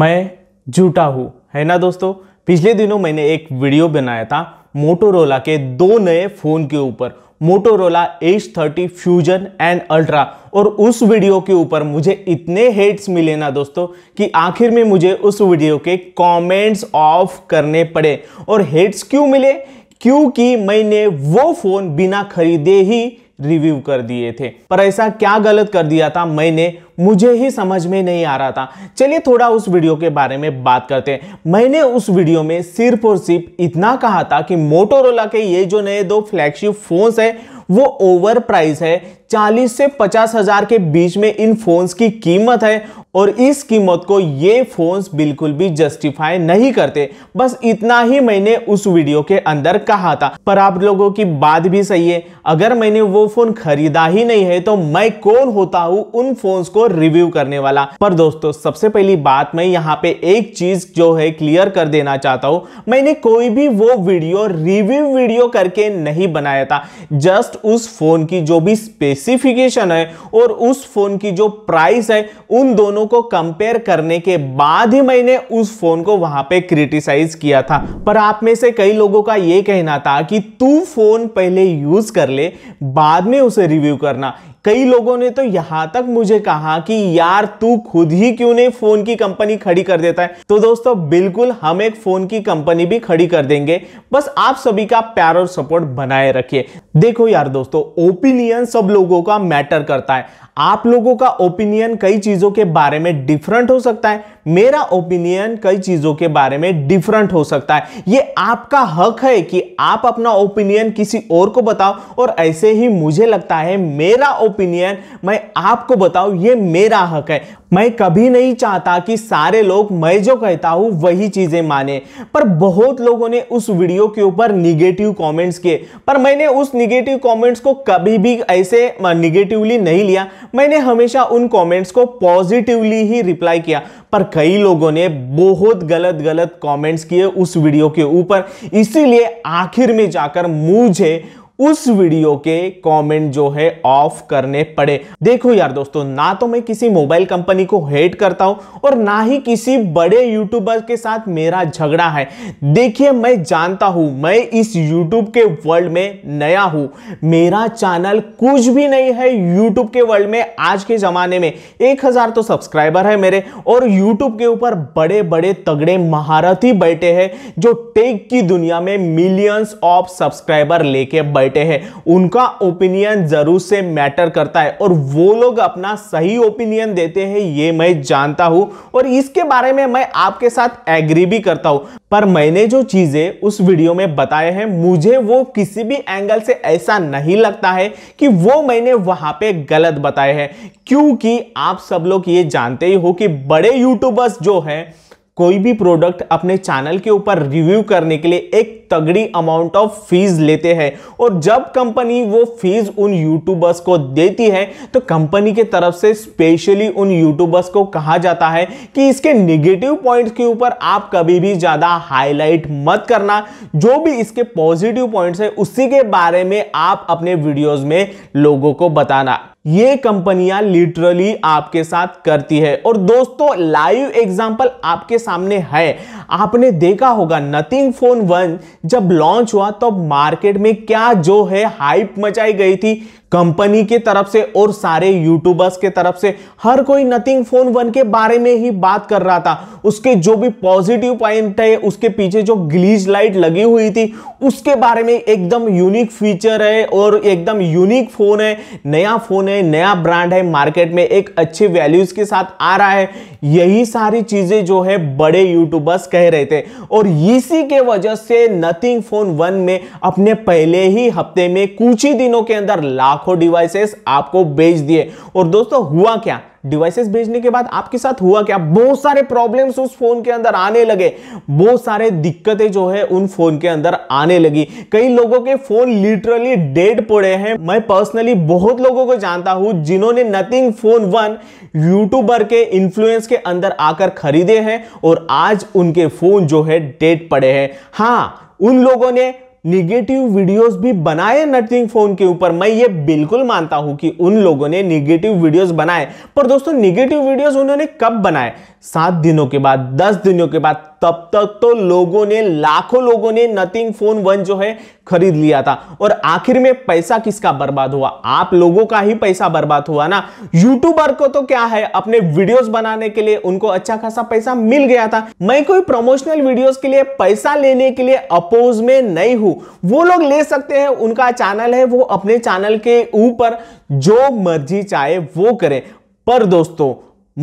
मैं झूठा हूँ है ना दोस्तों पिछले दिनों मैंने एक वीडियो बनाया था मोटोरोला के दो नए फ़ोन के ऊपर Motorola edge thirty fusion and ultra और उस वीडियो के ऊपर मुझे इतने हेट्स मिले ना दोस्तों कि आखिर में मुझे उस वीडियो के कमेंट्स ऑफ करने पड़े और हेट्स क्यों मिले क्योंकि मैंने वो फ़ोन बिना खरीदे ही रिव्यू कर दिए थे पर ऐसा क्या गलत कर दिया था मैंने मुझे ही समझ में नहीं आ रहा था चलिए थोड़ा उस वीडियो के बारे में बात करते हैं मैंने उस वीडियो में सिर्फ और सिर्फ इतना कहा था कि मोटोरोला के ये जो नए दो फ्लैगशिप फोन्स है वो ओवर प्राइस है 40 से पचास हजार के बीच में इन फोन्स की कीमत है और इस कीमत को ये फ़ोन्स बिल्कुल भी जस्टिफाई नहीं करते बस इतना ही मैंने उस वीडियो के अंदर कहा था पर आप लोगों की बात भी सही है अगर मैंने वो फ़ोन खरीदा ही नहीं है तो मैं कौन होता हूँ उन फ़ोन्स को रिव्यू करने वाला पर दोस्तों सबसे पहली बात मैं यहाँ पे एक चीज़ जो है क्लियर कर देना चाहता हूँ मैंने कोई भी वो वीडियो रिव्यू वीडियो करके नहीं बनाया था जस्ट उस फ़ोन की जो भी स्पेसिफिकेशन है और उस फ़ोन की जो प्राइस है उन दोनों दोनों को कंपेयर करने के बाद ही मैंने उस फोन को वहां पे क्रिटिसाइज किया था पर आप में से कई लोगों का यह कहना था कि तू फोन पहले यूज कर ले बाद में उसे रिव्यू करना कई लोगों ने तो यहां तक मुझे कहा कि यार तू खुद ही क्यों नहीं फोन की कंपनी खड़ी कर देता है तो दोस्तों बिल्कुल हम एक फोन की कंपनी भी खड़ी कर देंगे बस आप सभी का प्यार और सपोर्ट बनाए रखिए देखो यार दोस्तों ओपिनियन सब लोगों का मैटर करता है आप लोगों का ओपिनियन कई चीजों के बारे में डिफरेंट हो सकता है मेरा ओपिनियन कई चीजों के बारे में डिफरेंट हो सकता है ये आपका हक है कि आप अपना ओपिनियन किसी और को बताओ और ऐसे ही मुझे लगता है मेरा ओपिनियन मैं आपको बताऊं ये मेरा हक है मैं कभी नहीं चाहता कि सारे लोग मैं जो कहता हूं वही चीजें माने पर बहुत लोगों ने उस वीडियो के ऊपर निगेटिव कमेंट्स किए पर मैंने उस निगेटिव कमेंट्स को कभी भी ऐसे निगेटिवली नहीं लिया मैंने हमेशा उन कमेंट्स को पॉजिटिवली ही रिप्लाई किया पर कई लोगों ने बहुत गलत गलत कमेंट्स किए उस वीडियो के ऊपर इसीलिए आखिर में जाकर मुझे उस वीडियो के कमेंट जो है ऑफ करने पड़े देखो यार दोस्तों ना तो मैं किसी मोबाइल कंपनी को हेट करता हूं और ना ही किसी बड़े यूट्यूबर के साथ मेरा झगड़ा है देखिए मैं जानता हूं मैं इस यूट्यूब के वर्ल्ड में नया हूं मेरा चैनल कुछ भी नहीं है यूट्यूब के वर्ल्ड में आज के जमाने में एक हजार तो सब्सक्राइबर है मेरे और यूट्यूब के ऊपर बड़े बड़े तगड़े महारथी बैठे हैं जो टेक की दुनिया में मिलियंस ऑफ सब्सक्राइबर लेके बैठे हैं उनका ओपिनियन जरूर से मैटर करता है और वो लोग अपना सही ओपिनियन देते हैं ये मैं जानता हूं और इसके बारे में मैं आपके साथ एग्री भी करता हूं पर मैंने जो चीज़ें उस वीडियो में बताए हैं मुझे वो किसी भी एंगल से ऐसा नहीं लगता है कि वो मैंने वहाँ पे गलत बताए हैं क्योंकि आप सब लोग ये जानते ही हो कि बड़े यूट्यूबर्स जो हैं कोई भी प्रोडक्ट अपने चैनल के ऊपर रिव्यू करने के लिए एक तगड़ी अमाउंट ऑफ फीस लेते हैं और जब कंपनी वो फीस उन यूट्यूबर्स को देती है तो कंपनी के तरफ से स्पेशली उन यूट्यूबर्स को कहा जाता है कि इसके निगेटिव पॉइंट्स के ऊपर आप कभी भी ज़्यादा हाईलाइट मत करना जो भी इसके पॉजिटिव पॉइंट्स है उसी के बारे में आप अपने वीडियोज में लोगों को बताना ये कंपनियां लिटरली आपके साथ करती है और दोस्तों लाइव एग्जाम्पल आपके सामने है आपने देखा होगा नथिंग फोन वन जब लॉन्च हुआ तब तो मार्केट में क्या जो है हाइप मचाई गई थी कंपनी के तरफ से और सारे यूट्यूबर्स के तरफ से हर कोई नथिंग फोन वन के बारे में ही बात कर रहा था उसके जो भी पॉजिटिव पॉइंट है उसके पीछे जो ग्लीज लाइट लगी हुई थी उसके बारे में एकदम यूनिक फीचर है और एकदम यूनिक फोन है नया फोन है नया ब्रांड है मार्केट में एक अच्छे वैल्यूज के साथ आ रहा है यही सारी चीजें जो है बड़े यूट्यूबर्स कह रहे थे और इसी के वजह से नथिंग फोन वन में अपने पहले ही हफ्ते में कुछ ही दिनों के अंदर लाख लाखों डिवाइसेस आपको बेच दिए और दोस्तों हुआ क्या डिवाइसेस भेजने के बाद आपके साथ हुआ क्या बहुत सारे प्रॉब्लम्स उस फोन के अंदर आने लगे बहुत सारे दिक्कतें जो है उन फोन के अंदर आने लगी कई लोगों के फोन लिटरली डेड पड़े हैं मैं पर्सनली बहुत लोगों को जानता हूं जिन्होंने नथिंग फोन वन यूट्यूबर के इन्फ्लुएंस के अंदर आकर खरीदे हैं और आज उनके फोन जो है डेड पड़े हैं हाँ उन लोगों ने निगेटिव वीडियोस भी बनाए नथिंग फोन के ऊपर मैं ये बिल्कुल मानता हूं कि उन लोगों ने निगेटिव वीडियोस बनाए पर दोस्तों निगेटिव वीडियोस उन्होंने कब बनाए सात दिनों के बाद दस दिनों के बाद तब तक तो लोगों ने लाखों लोगों ने नथिंग फोन वन जो है खरीद लिया था और आखिर में पैसा किसका बर्बाद हुआ आप लोगों का ही पैसा बर्बाद हुआ ना यूट्यूबर को तो क्या है अपने वीडियोस बनाने के लिए उनको अच्छा खासा पैसा मिल गया था मैं कोई प्रमोशनल वीडियोस के लिए पैसा लेने के लिए अपोज में नहीं हूं वो लोग ले सकते हैं उनका चैनल है वो अपने चैनल के ऊपर जो मर्जी चाहे वो करें पर दोस्तों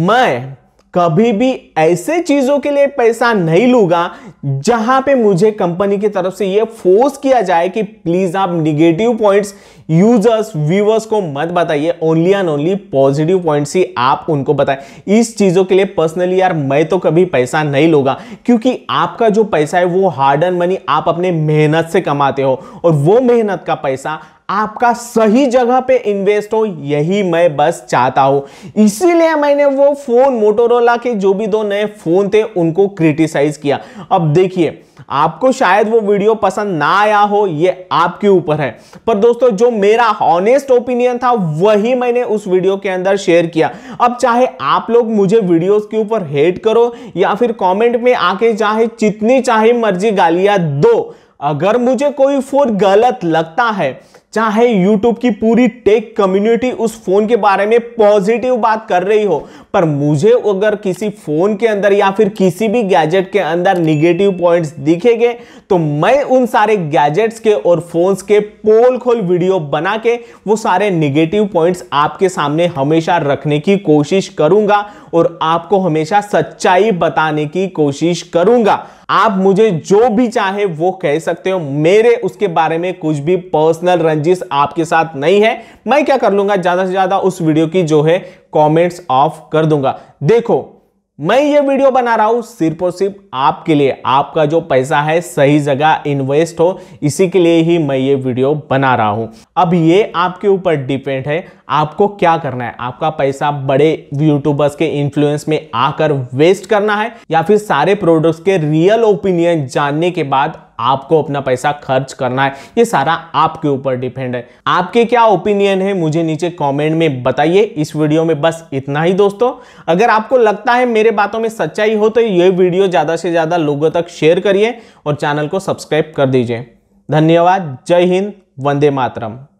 मैं कभी भी ऐसे चीजों के लिए पैसा नहीं लूंगा जहां पे मुझे कंपनी की तरफ से यह फोर्स किया जाए कि प्लीज आप निगेटिव पॉइंट्स यूजर्स व्यूवर्स को मत बताइए only and only positive points ही आप उनको बताएं इस चीज़ों के लिए पर्सनली यार मैं तो कभी पैसा नहीं लूंगा क्योंकि आपका जो पैसा है वो हार्ड एंड मनी आप अपने मेहनत से कमाते हो और वो मेहनत का पैसा आपका सही जगह पे इन्वेस्ट हो यही मैं बस चाहता हूं इसीलिए मैंने वो फोन मोटोरोला के जो भी दो नए फोन थे उनको क्रिटिसाइज किया अब देखिए आपको शायद वो वीडियो पसंद ना आया हो ये आपके ऊपर है पर दोस्तों जो मेरा ऑनेस्ट ओपिनियन था वही मैंने उस वीडियो के अंदर शेयर किया अब चाहे आप लोग मुझे वीडियोस के ऊपर हेट करो या फिर कमेंट में आके चाहे जितनी चाहे मर्जी गालियां दो अगर मुझे कोई फोर गलत लगता है चाहे यूट्यूब की पूरी टेक कम्युनिटी उस फोन के बारे में पॉजिटिव बात कर रही हो पर मुझे अगर किसी फोन के अंदर या फिर किसी भी गैजेट के अंदर निगेटिव पॉइंट्स दिखेंगे तो मैं उन सारे गैजेट्स के और फोन्स के पोल खोल वीडियो बना के वो सारे निगेटिव पॉइंट्स आपके सामने हमेशा रखने की कोशिश करूंगा और आपको हमेशा सच्चाई बताने की कोशिश करूंगा आप मुझे जो भी चाहे वो कह सकते हो मेरे उसके बारे में कुछ भी पर्सनल रंजिश आपके साथ नहीं है मैं क्या कर लूंगा ज्यादा से ज्यादा उस वीडियो की जो है कमेंट्स ऑफ कर दूंगा देखो मैं ये वीडियो बना रहा हूं सिर्फ और सिर्फ आपके लिए आपका जो पैसा है सही जगह इन्वेस्ट हो इसी के लिए ही मैं ये वीडियो बना रहा हूं अब ये आपके ऊपर डिपेंड है आपको क्या करना है आपका पैसा बड़े यूट्यूबर्स के इन्फ्लुएंस में आकर वेस्ट करना है या फिर सारे प्रोडक्ट्स के रियल ओपिनियन जानने के बाद आपको अपना पैसा खर्च करना है ये सारा आपके ऊपर डिपेंड है आपके क्या ओपिनियन है मुझे नीचे कमेंट में बताइए इस वीडियो में बस इतना ही दोस्तों अगर आपको लगता है मेरे बातों में सच्चाई हो तो ये वीडियो ज़्यादा से ज़्यादा लोगों तक शेयर करिए और चैनल को सब्सक्राइब कर दीजिए धन्यवाद जय हिंद वंदे मातरम